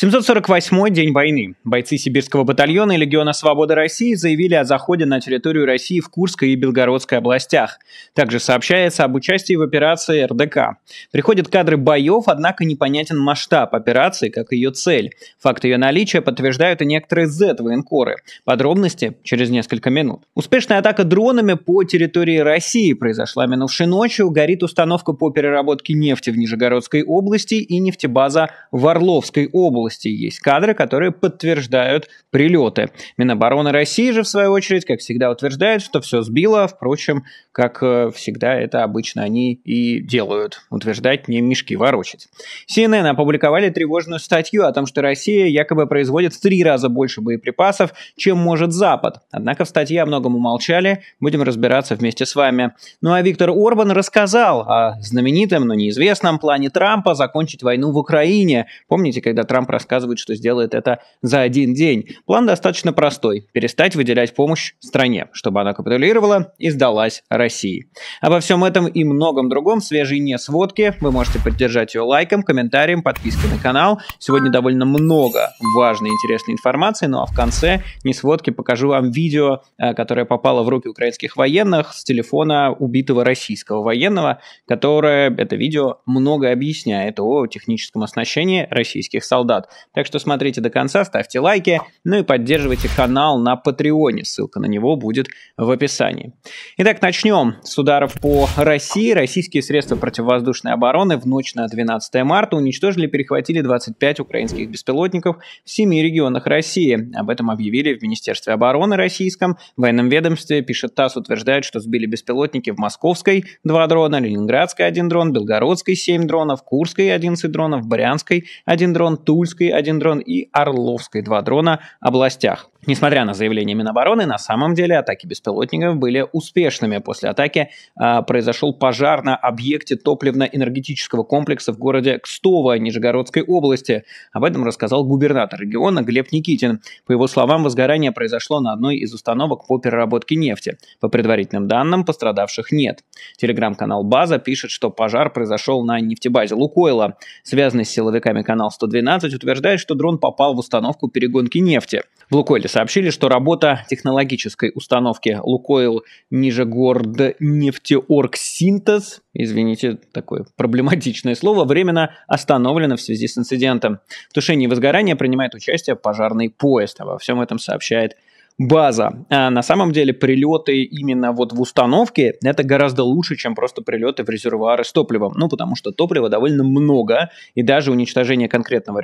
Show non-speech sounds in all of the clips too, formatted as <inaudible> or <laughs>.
748-й день войны. Бойцы Сибирского батальона и Легиона Свободы России заявили о заходе на территорию России в Курской и Белгородской областях. Также сообщается об участии в операции РДК. Приходят кадры боев, однако непонятен масштаб операции, как ее цель. Факт ее наличия подтверждают и некоторые Z-военкоры. Подробности через несколько минут. Успешная атака дронами по территории России произошла минувшей ночью. Горит установка по переработке нефти в Нижегородской области и нефтебаза в Орловской области области есть кадры, которые подтверждают прилеты. Минобороны России же, в свою очередь, как всегда, утверждает, что все сбило. Впрочем, как э, всегда, это обычно они и делают. Утверждать не мешки ворочать. CNN опубликовали тревожную статью о том, что Россия якобы производит в три раза больше боеприпасов, чем может Запад. Однако в статье о многом умолчали. Будем разбираться вместе с вами. Ну а Виктор Орбан рассказал о знаменитом, но неизвестном плане Трампа закончить войну в Украине. Помните, когда Трамп рассказывает, что сделает это за один день. План достаточно простой – перестать выделять помощь стране, чтобы она капитулировала и сдалась России. Обо всем этом и многом другом в свежей не сводке. Вы можете поддержать ее лайком, комментарием, подпиской на канал. Сегодня довольно много важной и интересной информации, ну а в конце не сводки покажу вам видео, э, которое попало в руки украинских военных с телефона убитого российского военного, которое это видео много объясняет о техническом оснащении российских солдат. Так что смотрите до конца, ставьте лайки, ну и поддерживайте канал на Патреоне. Ссылка на него будет в описании. Итак, начнем с ударов по России. Российские средства противовоздушной обороны в ночь на 12 марта уничтожили и перехватили 25 украинских беспилотников в семи регионах России. Об этом объявили в Министерстве обороны российском. В военном ведомстве, пишет ТАСС, утверждает, что сбили беспилотники в Московской два дрона, Ленинградской один дрон, Белгородской семь дронов, Курской 11 дронов, Брянской один дрон, Тульской Иркутской один дрон и Орловской два дрона областях. Несмотря на заявление Минобороны, на самом деле атаки беспилотников были успешными. После атаки э, произошел пожар на объекте топливно-энергетического комплекса в городе Кстово Нижегородской области. Об этом рассказал губернатор региона Глеб Никитин. По его словам, возгорание произошло на одной из установок по переработке нефти. По предварительным данным, пострадавших нет. Телеграм-канал «База» пишет, что пожар произошел на нефтебазе «Лукойла». Связанный с силовиками канал 112 утверждает, утверждает, что дрон попал в установку перегонки нефти. В Лукойле сообщили, что работа технологической установки Лукойл Нижегород Нефтеорг Синтез, извините, такое проблематичное слово, временно остановлена в связи с инцидентом. В тушении возгорания принимает участие пожарный поезд. Обо всем этом сообщает база. А на самом деле прилеты именно вот в установке это гораздо лучше, чем просто прилеты в резервуары с топливом. Ну, потому что топлива довольно много, и даже уничтожение конкретного э,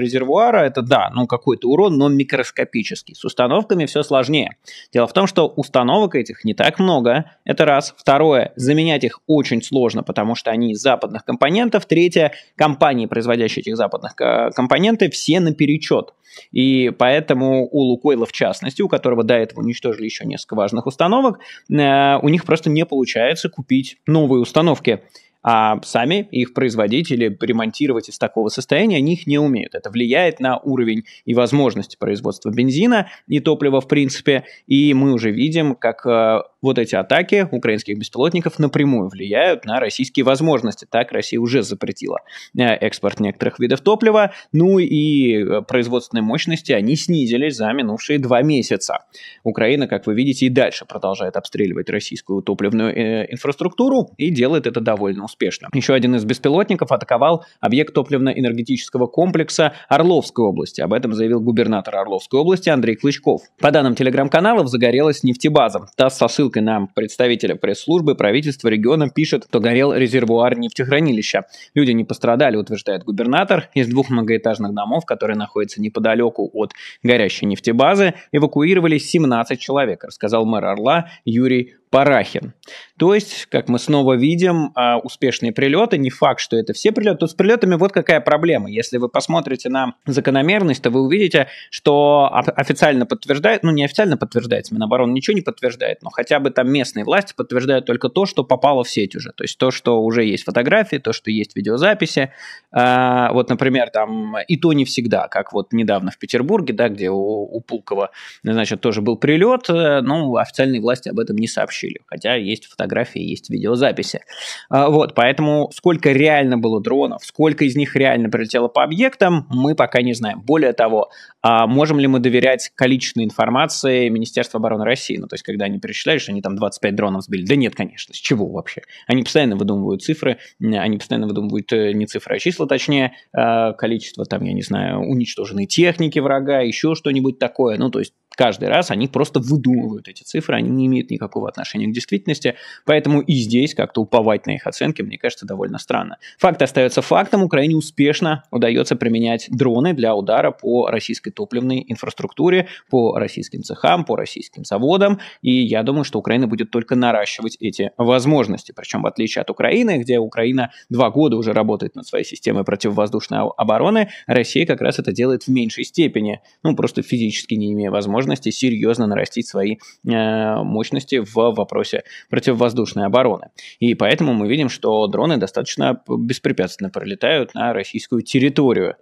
резервуара, это да, ну какой-то урон, но микроскопический. С установками все сложнее. Дело в том, что установок этих не так много, это раз. Второе, заменять их очень сложно, потому что они из западных компонентов. Третье, компании, производящие этих западных э, компоненты, все наперечет. И поэтому у Лукойла, в частности, у которого до этого уничтожили еще несколько важных установок, э, у них просто не получается купить новые установки а сами их производители ремонтировать из такого состояния они их не умеют. Это влияет на уровень и возможности производства бензина и топлива в принципе, и мы уже видим, как э, вот эти атаки украинских беспилотников напрямую влияют на российские возможности. Так Россия уже запретила э, экспорт некоторых видов топлива, ну и э, производственные мощности они снизились за минувшие два месяца. Украина, как вы видите, и дальше продолжает обстреливать российскую топливную э, инфраструктуру и делает это довольно успешно. Еще один из беспилотников атаковал объект топливно-энергетического комплекса Орловской области. Об этом заявил губернатор Орловской области Андрей Клычков. По данным телеграм-каналов, загорелась нефтебаза. Та со ссылкой на представителя пресс-службы правительства региона пишет, что горел резервуар нефтехранилища. Люди не пострадали, утверждает губернатор. Из двух многоэтажных домов, которые находятся неподалеку от горящей нефтебазы, эвакуировались 17 человек, рассказал мэр Орла Юрий Парахин. То есть, как мы снова видим, а, успешные прилеты, не факт, что это все прилеты. Тут с прилетами вот какая проблема. Если вы посмотрите на закономерность, то вы увидите, что официально подтверждает, ну не официально подтверждается, Минобороны ничего не подтверждает, но хотя бы там местные власти подтверждают только то, что попало в сеть уже. То есть то, что уже есть фотографии, то, что есть видеозаписи. А, вот, например, там и то не всегда, как вот недавно в Петербурге, да, где у, у Пулкова, значит, тоже был прилет, э, но ну, официальные власти об этом не сообщили получили. Хотя есть фотографии, есть видеозаписи. А, вот, поэтому сколько реально было дронов, сколько из них реально прилетело по объектам, мы пока не знаем. Более того, а, можем ли мы доверять количественной информации Министерства обороны России? Ну, то есть, когда они перечисляют, что они там 25 дронов сбили. Да нет, конечно, с чего вообще? Они постоянно выдумывают цифры, они постоянно выдумывают э, не цифры, а числа, точнее, э, количество, там, я не знаю, уничтоженной техники врага, еще что-нибудь такое. Ну, то есть, каждый раз они просто выдумывают эти цифры, они не имеют никакого отношения к действительности, поэтому и здесь как-то уповать на их оценки, мне кажется, довольно странно. Факт остается фактом, Украине успешно удается применять дроны для удара по российской топливной инфраструктуре, по российским цехам, по российским заводам, и я думаю, что Украина будет только наращивать эти возможности, причем в отличие от Украины, где Украина два года уже работает над своей системой противовоздушной обороны, Россия как раз это делает в меньшей степени, ну просто физически не имея возможности возможности серьезно нарастить свои э, мощности в вопросе противовоздушной обороны. И поэтому мы видим, что дроны достаточно беспрепятственно пролетают на российскую территорию.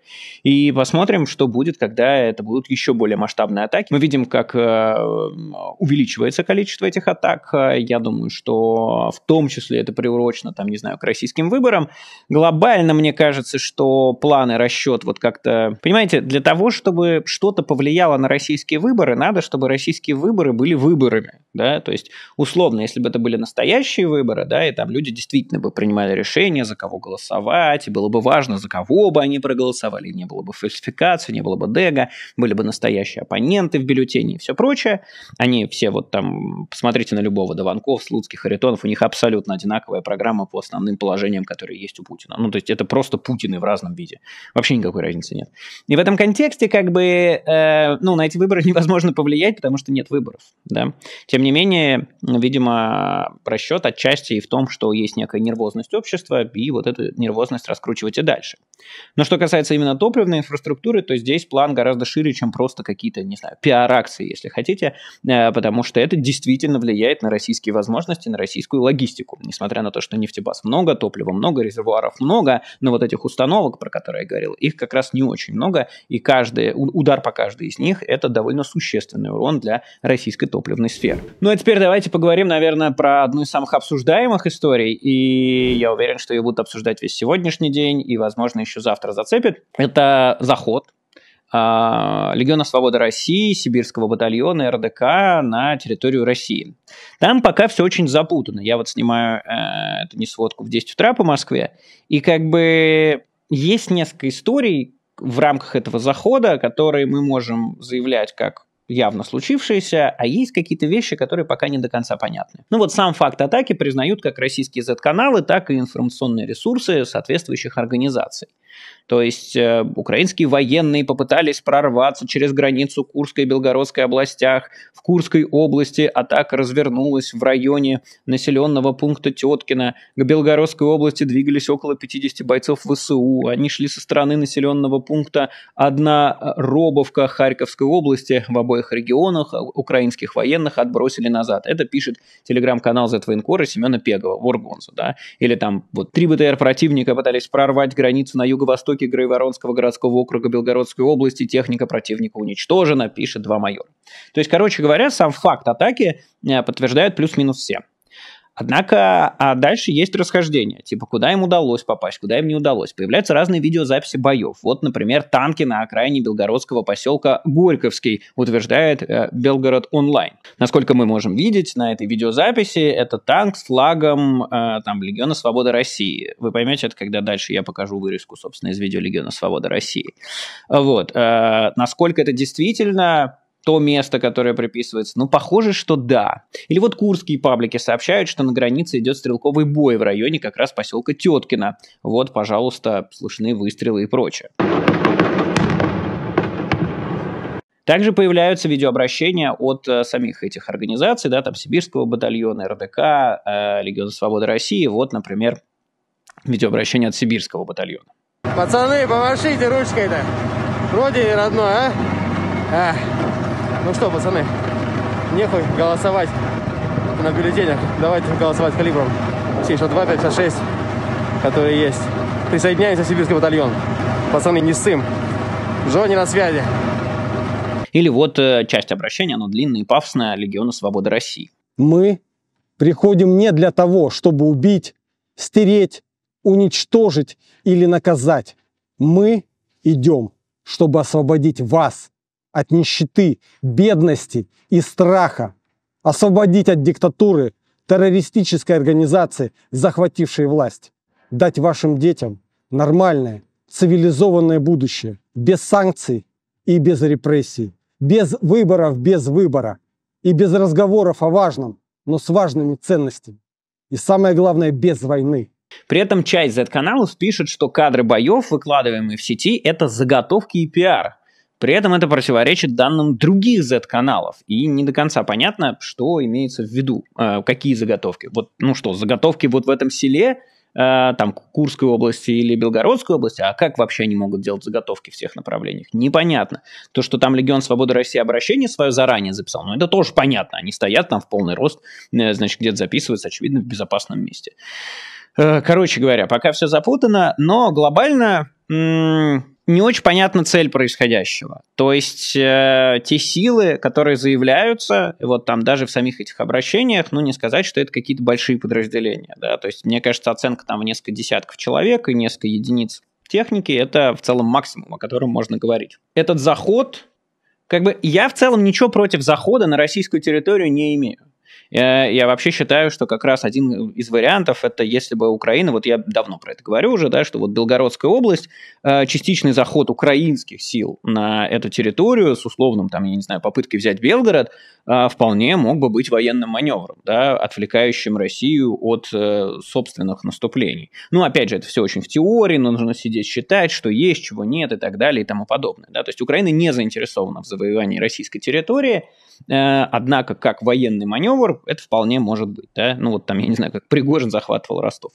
И посмотрим, что будет, когда это будут еще более масштабные атаки. Мы видим, как э, увеличивается количество этих атак. Я думаю, что в том числе это приурочено, там, не знаю, к российским выборам. Глобально, мне кажется, что планы, расчет вот как-то... Понимаете, для того, чтобы что-то повлияло на российские выборы, выборы надо, чтобы российские выборы были выборами да, то есть условно, если бы это были настоящие выборы, да, и там люди действительно бы принимали решение, за кого голосовать, и было бы важно, за кого бы они проголосовали, не было бы фальсификации, не было бы дега, были бы настоящие оппоненты в бюллетене и все прочее, они все вот там, посмотрите на любого Даванков, Слуцких, Харитонов, у них абсолютно одинаковая программа по основным положениям, которые есть у Путина, ну, то есть это просто Путины в разном виде, вообще никакой разницы нет. И в этом контексте, как бы, э, ну, на эти выборы невозможно повлиять, потому что нет выборов, да, тем тем не менее, видимо, просчет отчасти и в том, что есть некая нервозность общества, и вот эту нервозность раскручивать и дальше. Но что касается именно топливной инфраструктуры, то здесь план гораздо шире, чем просто какие-то, не знаю, пиар-акции, если хотите, э, потому что это действительно влияет на российские возможности, на российскую логистику. Несмотря на то, что нефтебаз много, топлива много, резервуаров много, но вот этих установок, про которые я говорил, их как раз не очень много, и каждый, удар по каждой из них – это довольно существенный урон для российской топливной сферы. Ну а теперь давайте поговорим, наверное, про одну из самых обсуждаемых историй. И я уверен, что ее будут обсуждать весь сегодняшний день и, возможно, еще завтра зацепят. Это заход а, Легиона Свободы России, Сибирского батальона РДК на территорию России. Там пока все очень запутано. Я вот снимаю э, эту несводку в 10 утра по Москве, и как бы есть несколько историй в рамках этого захода, которые мы можем заявлять как явно случившееся, а есть какие-то вещи, которые пока не до конца понятны. Ну вот сам факт атаки признают как российские Z-каналы, так и информационные ресурсы соответствующих организаций. То есть э, украинские военные попытались прорваться через границу Курской и Белгородской областях. В Курской области атака развернулась в районе населенного пункта Теткина. К Белгородской области двигались около 50 бойцов ВСУ. Они шли со стороны населенного пункта одна э, Робовка Харьковской области. В обоих регионах э, украинских военных отбросили назад. Это пишет телеграм-канал Z-военкора Семена Пегова, Воргонза. Да? Или там вот три БТР противника пытались прорвать границу на юг юго-востоке Грайворонского городского округа Белгородской области. Техника противника уничтожена, пишет два майора. То есть, короче говоря, сам факт атаки э, подтверждают плюс-минус все. Однако а дальше есть расхождение, типа куда им удалось попасть, куда им не удалось. Появляются разные видеозаписи боев. Вот, например, танки на окраине белгородского поселка Горьковский, утверждает э, Белгород онлайн. Насколько мы можем видеть на этой видеозаписи, это танк с флагом э, там Легиона Свободы России. Вы поймете это, когда дальше я покажу вырезку, собственно, из видео Легиона Свободы России. Вот. Э, насколько это действительно то место, которое приписывается? Ну, похоже, что да. Или вот курские паблики сообщают, что на границе идет стрелковый бой в районе как раз поселка Теткина. Вот, пожалуйста, слышны выстрелы и прочее. Также появляются видеообращения от э, самих этих организаций, да, там Сибирского батальона, РДК, э, Легиона Свободы России, вот, например, видеообращение от Сибирского батальона. Пацаны, помашите ручкой-то, вроде родной, а? а. Ну что, пацаны, нехуй голосовать на бюллетенях. Давайте голосовать калибром 762-566, которые есть. Присоединяемся в сибирский батальон. Пацаны, не ссым. Джонни на связи. Или вот э, часть обращения, оно длинное и пафосное, Легиона Свободы России. Мы приходим не для того, чтобы убить, стереть, уничтожить или наказать. Мы идем, чтобы освободить вас от нищеты, бедности и страха, освободить от диктатуры террористической организации, захватившей власть, дать вашим детям нормальное, цивилизованное будущее, без санкций и без репрессий, без выборов, без выбора и без разговоров о важном, но с важными ценностями. И самое главное, без войны. При этом часть Z-каналов пишет, что кадры боев, выкладываемые в сети, это заготовки и пиар, при этом это противоречит данным других Z-каналов, и не до конца понятно, что имеется в виду, э, какие заготовки. Вот, ну что, заготовки вот в этом селе, э, там, Курской области или Белгородской области, а как вообще они могут делать заготовки в всех направлениях? Непонятно. То, что там Легион Свободы России обращение свое заранее записал, ну это тоже понятно, они стоят там в полный рост, э, значит, где-то записываются, очевидно, в безопасном месте. Э, короче говоря, пока все запутано, но глобально не очень понятна цель происходящего. То есть э, те силы, которые заявляются, вот там даже в самих этих обращениях, ну не сказать, что это какие-то большие подразделения. Да? То есть мне кажется, оценка там в несколько десятков человек и несколько единиц техники – это в целом максимум, о котором можно говорить. Этот заход, как бы я в целом ничего против захода на российскую территорию не имею. Э, я вообще считаю, что как раз один из вариантов, это если бы Украина, вот я давно про это говорю уже, да, что вот Белгородская область, э, частичный заход украинских сил на эту территорию с условным, там, я не знаю, попыткой взять Белгород, э, вполне мог бы быть военным маневром, да, отвлекающим Россию от собственных наступлений. Ну, опять же, это все очень в теории, но нужно сидеть считать, что есть, чего нет и так далее и тому подобное. Да? То есть Украина не заинтересована в завоевании российской территории, Э, однако, как военный маневр, это вполне может быть. Да? Ну, вот там, я не знаю, как Пригожин захватывал Ростов.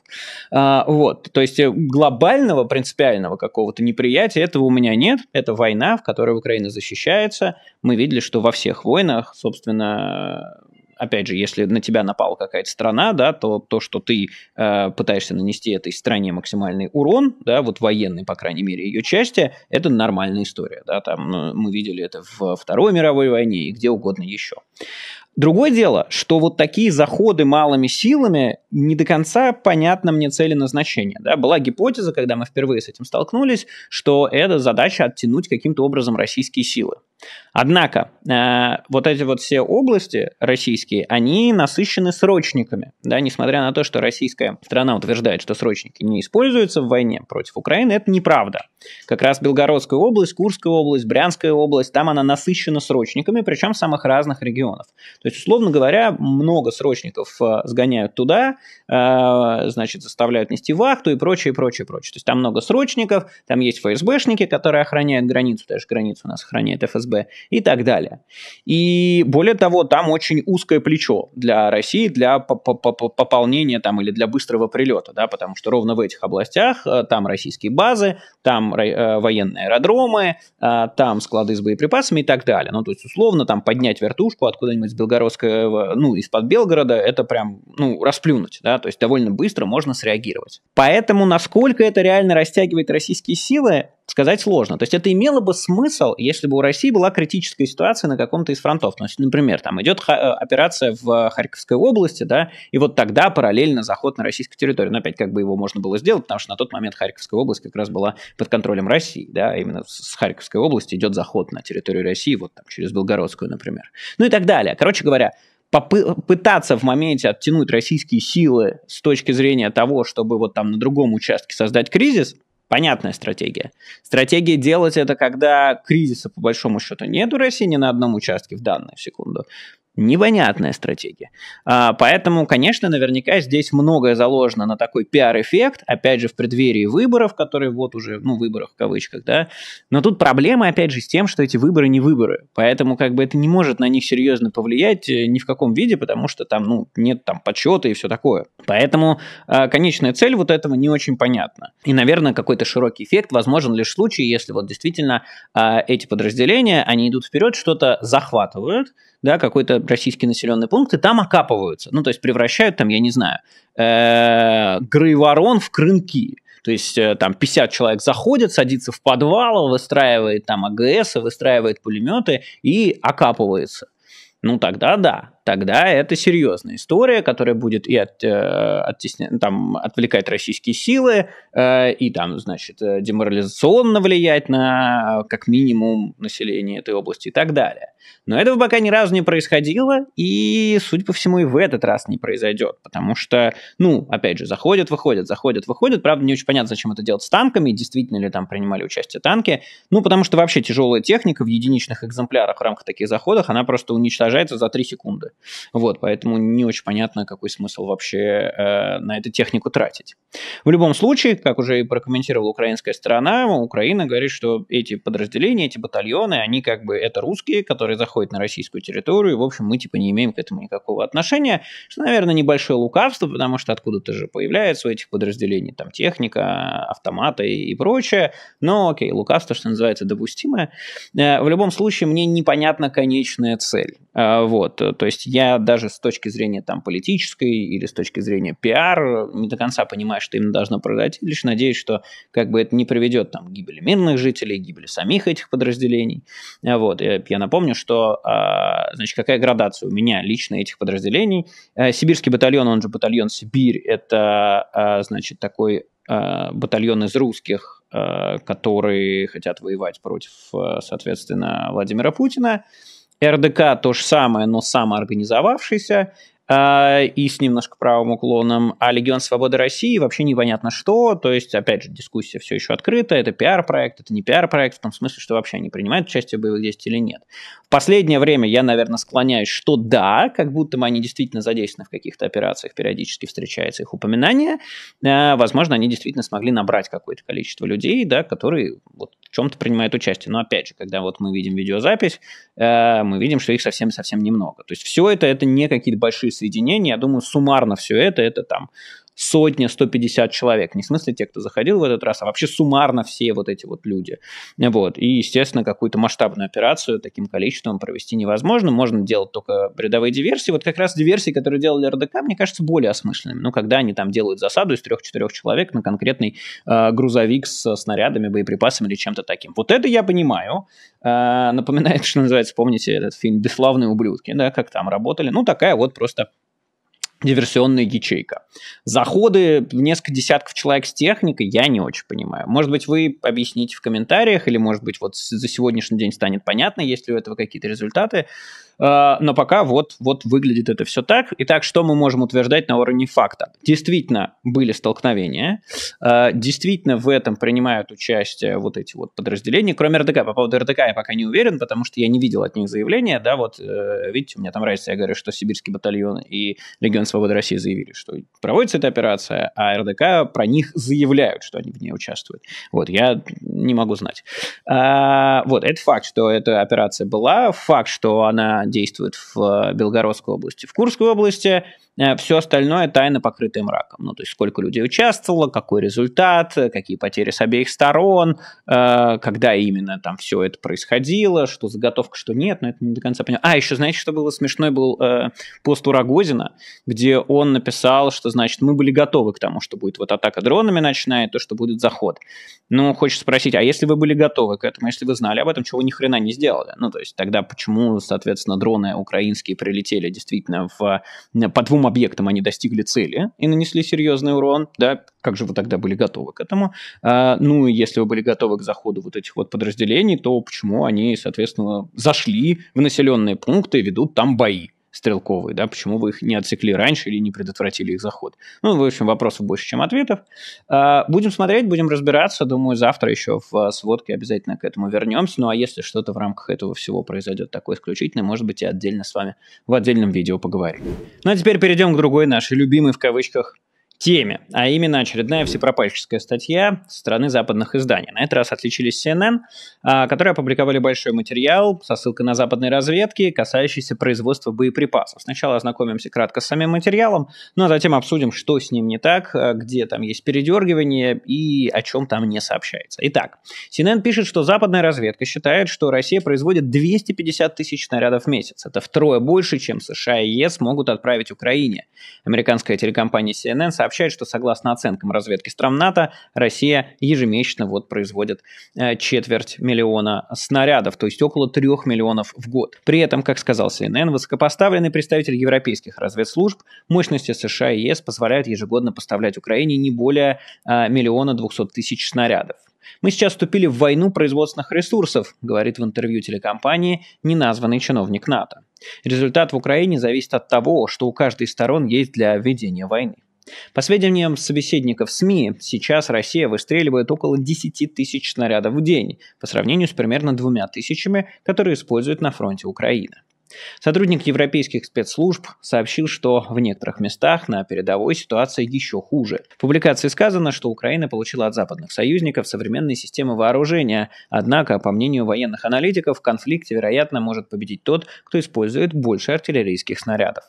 А, вот. То есть э, глобального, принципиального какого-то неприятия этого у меня нет. Это война, в которой Украина защищается. Мы видели, что во всех войнах, собственно, опять же, если на тебя напала какая-то страна, да, то то, что ты э, пытаешься нанести этой стране максимальный урон, да, вот военный, по крайней мере, ее части, это нормальная история, да, там ну, мы видели это в Второй мировой войне и где угодно еще. Другое дело, что вот такие заходы малыми силами не до конца понятно мне цели назначения. Да? Была гипотеза, когда мы впервые с этим столкнулись, что это задача оттянуть каким-то образом российские силы. Однако э, вот эти вот все области российские, они насыщены срочниками, да, несмотря на то, что российская страна утверждает, что срочники не используются в войне против Украины, это неправда. Как раз Белгородская область, Курская область, Брянская область, там она насыщена срочниками, причем самых разных регионов. То есть, условно говоря, много срочников э, сгоняют туда, э, значит, заставляют нести вахту и прочее, прочее, прочее. То есть там много срочников, там есть ФСБшники, которые охраняют границу, даже границу у нас охраняет ФСБ, ФСБ и так далее. И более того, там очень узкое плечо для России, для пополнения там или для быстрого прилета, да, потому что ровно в этих областях э, там российские базы, там э, военные аэродромы, э, там склады с боеприпасами и так далее. Ну, то есть, условно, там поднять вертушку откуда-нибудь из Белгородского, ну, из-под Белгорода, это прям, ну, расплюнуть, да, то есть довольно быстро можно среагировать. Поэтому, насколько это реально растягивает российские силы, сказать сложно. То есть это имело бы смысл, если бы у России была критическая ситуация на каком-то из фронтов. То есть, например, там идет э, операция в э, Харьковской области, да, и вот тогда параллельно заход на российскую территорию. Но опять как бы его можно было сделать, потому что на тот момент Харьковская область как раз была под контролем России, да, а именно с Харьковской области идет заход на территорию России, вот там через Белгородскую, например. Ну и так далее. Короче говоря, пытаться в моменте оттянуть российские силы с точки зрения того, чтобы вот там на другом участке создать кризис – Понятная стратегия. Стратегия делать это, когда кризиса, по большому счету, нет в России ни на одном участке в данную секунду. Непонятная стратегия. А, поэтому, конечно, наверняка здесь многое заложено на такой пиар-эффект, опять же, в преддверии выборов, которые вот уже, ну, выборах, в кавычках, да. Но тут проблема, опять же, с тем, что эти выборы не выборы. Поэтому, как бы, это не может на них серьезно повлиять э, ни в каком виде, потому что там, ну, нет там подсчета и все такое. Поэтому а, конечная цель вот этого не очень понятна. И, наверное, какой-то широкий эффект возможен лишь в случае, если вот действительно а, эти подразделения, они идут вперед, что-то захватывают, да, какой-то российский населенный пункт, и там окапываются. Ну, то есть превращают там, я не знаю, э, грыворон в крынки. То есть э, там 50 человек заходит, садится в подвал, выстраивает там АГС, выстраивает пулеметы и окапывается. Ну, тогда да тогда это серьезная история, которая будет и от, э, оттесня, там, отвлекать российские силы, э, и там, значит, э, деморализационно влиять на, как минимум, население этой области и так далее. Но этого пока ни разу не происходило, и, судя по всему, и в этот раз не произойдет, потому что, ну, опять же, заходят, выходят, заходят, выходят. Правда, не очень понятно, зачем это делать с танками, действительно ли там принимали участие танки. Ну, потому что вообще тяжелая техника в единичных экземплярах в рамках таких заходов, она просто уничтожается за 3 секунды. Вот, поэтому не очень понятно, какой смысл вообще э, на эту технику тратить. В любом случае, как уже и прокомментировала украинская сторона, Украина говорит, что эти подразделения, эти батальоны, они как бы это русские, которые заходят на российскую территорию, и, в общем, мы типа не имеем к этому никакого отношения, что, наверное, небольшое лукавство, потому что откуда-то же появляется у этих подразделений там техника, автоматы и прочее, но окей, лукавство, что называется, допустимое. Э, в любом случае, мне непонятна конечная цель. Э, вот, то есть есть я даже с точки зрения там политической или с точки зрения пиар не до конца понимаю, что именно должно продать, Лишь надеюсь, что как бы это не приведет там, к гибели мирных жителей, гибели самих этих подразделений. А вот. Я напомню, что а, значит, какая градация у меня лично этих подразделений. А, сибирский батальон, он же батальон Сибирь, это значит такой батальон из русских, которые хотят воевать против, соответственно, Владимира Путина. РДК то же самое, но самоорганизовавшийся, э, и с немножко правым уклоном, а Легион Свободы России вообще непонятно что, то есть, опять же, дискуссия все еще открыта, это пиар-проект, это не пиар-проект, в том смысле, что вообще они принимают участие в боевых действиях или нет последнее время я, наверное, склоняюсь, что да, как будто бы они действительно задействованы в каких-то операциях, периодически встречается их упоминание. Э, возможно, они действительно смогли набрать какое-то количество людей, да, которые вот в чем-то принимают участие. Но опять же, когда вот мы видим видеозапись, э, мы видим, что их совсем-совсем немного. То есть все это, это не какие-то большие соединения. Я думаю, суммарно все это, это там сотня, 150 человек. Не в смысле те, кто заходил в этот раз, а вообще суммарно все вот эти вот люди. Вот. И, естественно, какую-то масштабную операцию таким количеством провести невозможно. Можно делать только бредовые диверсии. Вот как раз диверсии, которые делали РДК, мне кажется, более осмысленными. Ну, когда они там делают засаду из трех-четырех человек на конкретный э, грузовик с снарядами, боеприпасами или чем-то таким. Вот это я понимаю. Э, напоминает, <laughs> что называется, помните этот фильм «Бесславные ублюдки», да, как там работали. Ну, такая вот просто диверсионная ячейка. Заходы в несколько десятков человек с техникой я не очень понимаю. Может быть, вы объясните в комментариях, или, может быть, вот за сегодняшний день станет понятно, есть ли у этого какие-то результаты. Э, но пока вот, вот выглядит это все так. Итак, что мы можем утверждать на уровне факта? Действительно были столкновения, э, действительно в этом принимают участие вот эти вот подразделения, кроме РДК. По поводу РДК я пока не уверен, потому что я не видел от них заявления, да, вот, э, видите, у меня там разница, я говорю, что Сибирский батальон и Легион Свободы России заявили, что проводится эта операция, а РДК про них заявляют, что они в ней участвуют. Вот, я не могу знать. вот, это факт, что эта операция была, факт, что она действует в э, Белгородской области. В Курской области Э, все остальное тайно покрытое мраком. Ну, то есть сколько людей участвовало, какой результат, э, какие потери с обеих сторон, э, когда именно там все это происходило, что заготовка, что нет, но это не до конца понял. А, еще знаете, что было смешной? Был пост у Рогозина, где он написал, что, значит, мы были готовы к тому, что будет вот атака дронами ночная, то, что будет заход. Ну, хочется спросить, а если вы были готовы к этому, если вы знали об этом, чего ни хрена не сделали? Ну, то есть тогда почему, соответственно, дроны украинские прилетели действительно в, по двум каким объектом они достигли цели и нанесли серьезный урон, да, как же вы тогда были готовы к этому? А, ну, и если вы были готовы к заходу вот этих вот подразделений, то почему они, соответственно, зашли в населенные пункты и ведут там бои? стрелковые, да, почему вы их не отсекли раньше или не предотвратили их заход. Ну, в общем, вопросов больше, чем ответов. А, будем смотреть, будем разбираться, думаю, завтра еще в а, сводке обязательно к этому вернемся, ну, а если что-то в рамках этого всего произойдет такое исключительное, может быть, и отдельно с вами в отдельном видео поговорим. Ну, а теперь перейдем к другой нашей любимой, в кавычках, теме, а именно очередная всепропальческая статья со стороны западных изданий. На этот раз отличились CNN, а, которые опубликовали большой материал со ссылкой на западные разведки, касающийся производства боеприпасов. Сначала ознакомимся кратко с самим материалом, ну а затем обсудим, что с ним не так, а, где там есть передергивание и о чем там не сообщается. Итак, CNN пишет, что западная разведка считает, что Россия производит 250 тысяч снарядов в месяц. Это втрое больше, чем США и ЕС могут отправить Украине. Американская телекомпания CNN сообщает, сообщает, что согласно оценкам разведки стран НАТО, Россия ежемесячно вот производит э, четверть миллиона снарядов, то есть около трех миллионов в год. При этом, как сказал CNN, высокопоставленный представитель европейских разведслужб, мощности США и ЕС позволяют ежегодно поставлять Украине не более э, миллиона двухсот тысяч снарядов. Мы сейчас вступили в войну производственных ресурсов, говорит в интервью телекомпании неназванный чиновник НАТО. Результат в Украине зависит от того, что у каждой из сторон есть для ведения войны. По сведениям собеседников СМИ, сейчас Россия выстреливает около 10 тысяч снарядов в день, по сравнению с примерно двумя тысячами, которые используют на фронте Украины. Сотрудник европейских спецслужб сообщил, что в некоторых местах на передовой ситуация еще хуже. В публикации сказано, что Украина получила от западных союзников современные системы вооружения, однако, по мнению военных аналитиков, в конфликте, вероятно, может победить тот, кто использует больше артиллерийских снарядов.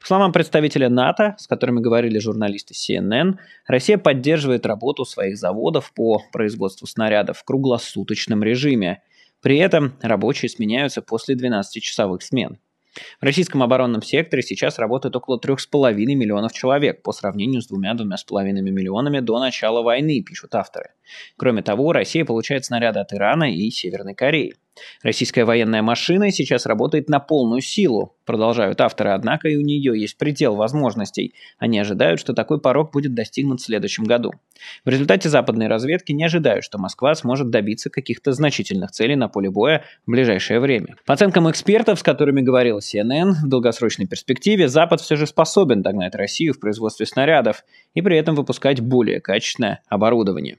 По словам представителя НАТО, с которыми говорили журналисты CNN, Россия поддерживает работу своих заводов по производству снарядов в круглосуточном режиме. При этом рабочие сменяются после 12-часовых смен. В российском оборонном секторе сейчас работает около 3,5 миллионов человек по сравнению с двумя-двумя с половиной миллионами до начала войны, пишут авторы. Кроме того, Россия получает снаряды от Ирана и Северной Кореи. Российская военная машина сейчас работает на полную силу, продолжают авторы, однако и у нее есть предел возможностей. Они ожидают, что такой порог будет достигнут в следующем году. В результате западной разведки не ожидают, что Москва сможет добиться каких-то значительных целей на поле боя в ближайшее время. По оценкам экспертов, с которыми говорил CNN, в долгосрочной перспективе Запад все же способен догнать Россию в производстве снарядов и при этом выпускать более качественное оборудование.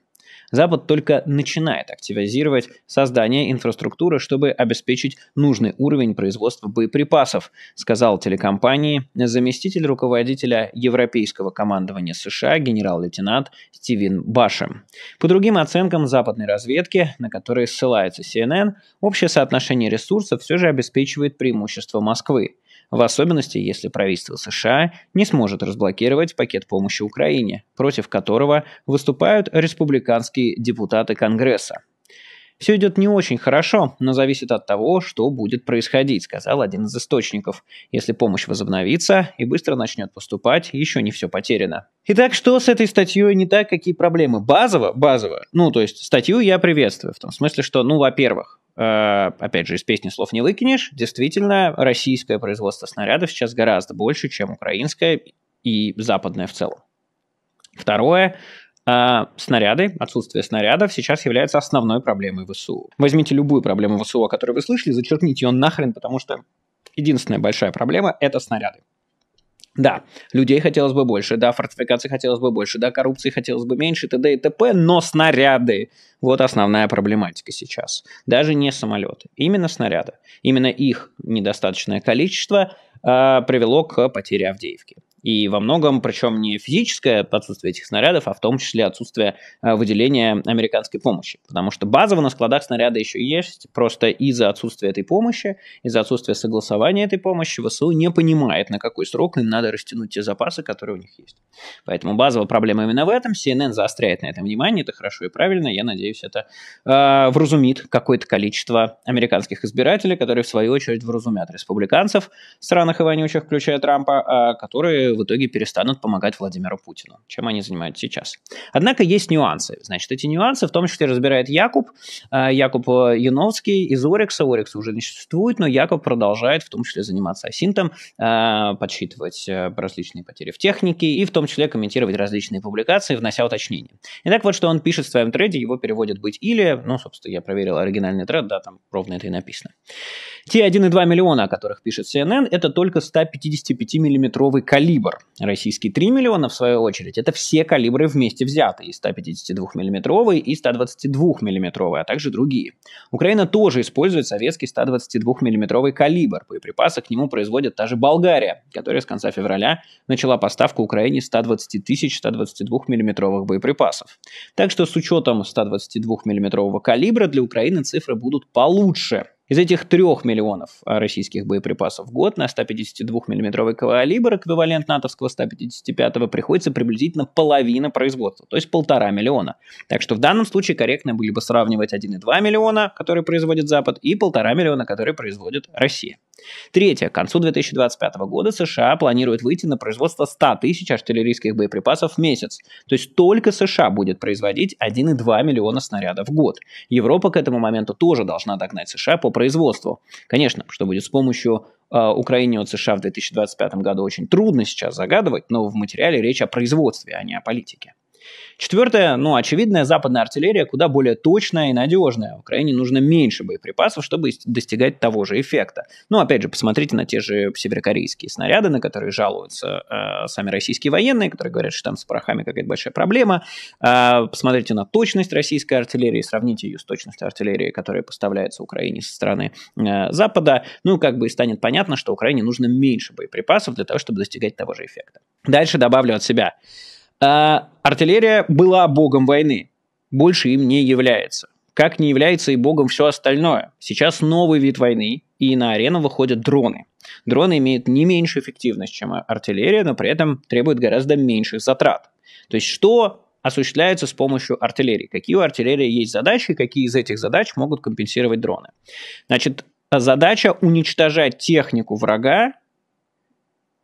Запад только начинает активизировать создание инфраструктуры, чтобы обеспечить нужный уровень производства боеприпасов, сказал телекомпании заместитель руководителя Европейского командования США генерал-лейтенант Стивен Башем. По другим оценкам западной разведки, на которые ссылается CNN, общее соотношение ресурсов все же обеспечивает преимущество Москвы в особенности если правительство США не сможет разблокировать пакет помощи Украине, против которого выступают республиканские депутаты Конгресса. Все идет не очень хорошо, но зависит от того, что будет происходить, сказал один из источников. Если помощь возобновится и быстро начнет поступать, еще не все потеряно. Итак, что с этой статьей не так, какие проблемы? Базово, базово. Ну, то есть статью я приветствую, в том смысле, что, ну, во-первых, Э, опять же, из песни слов не выкинешь, действительно, российское производство снарядов сейчас гораздо больше, чем украинское и западное в целом. Второе, э, снаряды, отсутствие снарядов сейчас является основной проблемой ВСУ. Возьмите любую проблему ВСУ, о которой вы слышали, зачеркните ее нахрен, потому что единственная большая проблема – это снаряды. Да, людей хотелось бы больше, да, фортификации хотелось бы больше, да, коррупции хотелось бы меньше, т.д. и т.п., но снаряды – вот основная проблематика сейчас. Даже не самолеты, именно снаряды. Именно их недостаточное количество э, привело к потере Авдеевки. И во многом, причем не физическое отсутствие этих снарядов, а в том числе отсутствие э, выделения американской помощи. Потому что базово на складах снаряда еще есть, просто из-за отсутствия этой помощи, из-за отсутствия согласования этой помощи ВСУ не понимает, на какой срок им надо растянуть те запасы, которые у них есть. Поэтому базовая проблема именно в этом. CNN заостряет на этом внимание, это хорошо и правильно. Я надеюсь, это э, вразумит какое-то количество американских избирателей, которые в свою очередь вразумят республиканцев в странах и вонючих, включая Трампа, э, которые в итоге перестанут помогать Владимиру Путину, чем они занимаются сейчас. Однако есть нюансы. Значит, эти нюансы в том числе разбирает Якуб, э, Якуб э, Яновский из Орикса. Орикса уже не существует, но Якуб продолжает в том числе заниматься асинтом, э, подсчитывать различные потери в технике и в том числе комментировать различные публикации, внося уточнения. Итак, вот что он пишет в своем треде, его переводят быть или, ну, собственно, я проверил оригинальный тред, да, там ровно это и написано. Те 1,2 миллиона, о которых пишет CNN, это только 155-миллиметровый калибр калибр. Российский 3 миллиона, в свою очередь, это все калибры вместе взятые, и 152 миллиметровый и 122 миллиметровый, а также другие. Украина тоже использует советский 122 миллиметровый калибр, боеприпасы к нему производит та же Болгария, которая с конца февраля начала поставку Украине 120 тысяч 122 миллиметровых боеприпасов. Так что с учетом 122 миллиметрового калибра для Украины цифры будут получше, из этих 3 миллионов а, российских боеприпасов в год на 152 миллиметровый калибр, эквивалент натовского 155-го, приходится приблизительно половина производства, то есть полтора миллиона. Так что в данном случае корректно были бы сравнивать 1,2 миллиона, которые производит Запад, и полтора миллиона, которые производит Россия. Третье. К концу 2025 года США планируют выйти на производство 100 тысяч артиллерийских боеприпасов в месяц. То есть только США будет производить 1,2 миллиона снарядов в год. Европа к этому моменту тоже должна догнать США по производству. Конечно, что будет с помощью э, а, Украины от США в 2025 году очень трудно сейчас загадывать, но в материале речь о производстве, а не о политике. Четвертое, ну, очевидная западная артиллерия куда более точная и надежная. Украине нужно меньше боеприпасов, чтобы достигать того же эффекта. Ну, опять же, посмотрите на те же северокорейские снаряды, на которые жалуются э, сами российские военные, которые говорят, что там с порохами какая-то большая проблема. Э, посмотрите на точность российской артиллерии, сравните ее с точностью артиллерии, которая поставляется Украине со стороны э, Запада. Ну, как бы и станет понятно, что Украине нужно меньше боеприпасов для того, чтобы достигать того же эффекта. Дальше добавлю от себя. А, артиллерия была богом войны, больше им не является. Как не является и богом все остальное. Сейчас новый вид войны, и на арену выходят дроны. Дроны имеют не меньше эффективность, чем артиллерия, но при этом требуют гораздо меньших затрат. То есть что осуществляется с помощью артиллерии? Какие у артиллерии есть задачи, какие из этих задач могут компенсировать дроны? Значит, задача уничтожать технику врага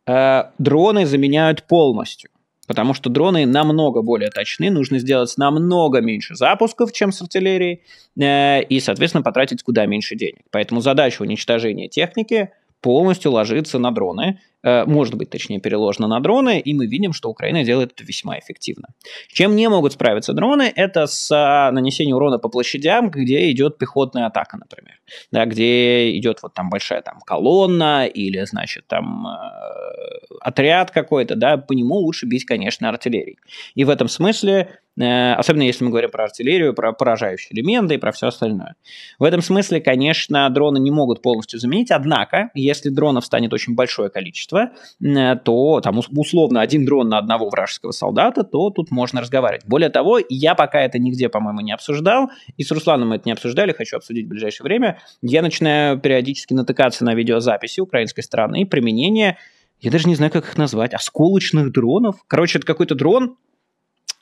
э, дроны заменяют полностью. Потому что дроны намного более точны, нужно сделать намного меньше запусков, чем с артиллерией, э, и, соответственно, потратить куда меньше денег. Поэтому задача уничтожения техники полностью ложится на дроны. Э, может быть, точнее, переложено на дроны, и мы видим, что Украина делает это весьма эффективно. Чем не могут справиться дроны, это с а, нанесением урона по площадям, где идет пехотная атака, например, да, где идет вот там большая там колонна или, значит, там э, отряд какой-то, да, по нему лучше бить, конечно, артиллерией. И в этом смысле э, особенно если мы говорим про артиллерию, про поражающие элементы и про все остальное. В этом смысле, конечно, дроны не могут полностью заменить, однако, если дронов станет очень большое количество, качества, э, то там условно один дрон на одного вражеского солдата, то тут можно разговаривать. Более того, я пока это нигде, по-моему, не обсуждал, и с Русланом мы это не обсуждали, хочу обсудить в ближайшее время. Я начинаю периодически натыкаться на видеозаписи украинской стороны и применение я даже не знаю, как их назвать, осколочных дронов. Короче, это какой-то дрон,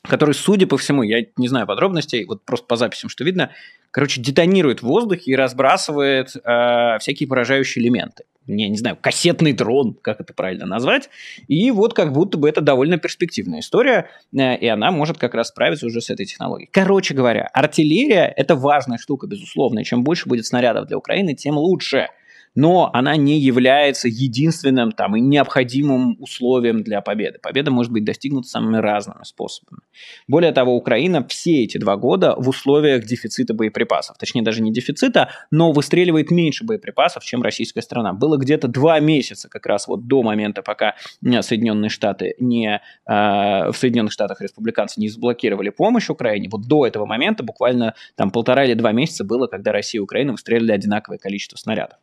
который, судя по всему, я не знаю подробностей, вот просто по записям, что видно, короче, детонирует в воздухе и разбрасывает э, всякие поражающие элементы. Не, не знаю, кассетный дрон, как это правильно назвать. И вот как будто бы это довольно перспективная история, э, и она может как раз справиться уже с этой технологией. Короче говоря, артиллерия – это важная штука, безусловно. И чем больше будет снарядов для Украины, тем лучше но она не является единственным там и необходимым условием для победы. Победа может быть достигнута самыми разными способами. Более того, Украина все эти два года в условиях дефицита боеприпасов, точнее даже не дефицита, но выстреливает меньше боеприпасов, чем российская страна. Было где-то два месяца как раз вот до момента, пока э, Соединенные Штаты не э, в Соединенных Штатах республиканцы не заблокировали помощь Украине. Вот до этого момента буквально там полтора или два месяца было, когда Россия и Украина выстрелили одинаковое количество снарядов.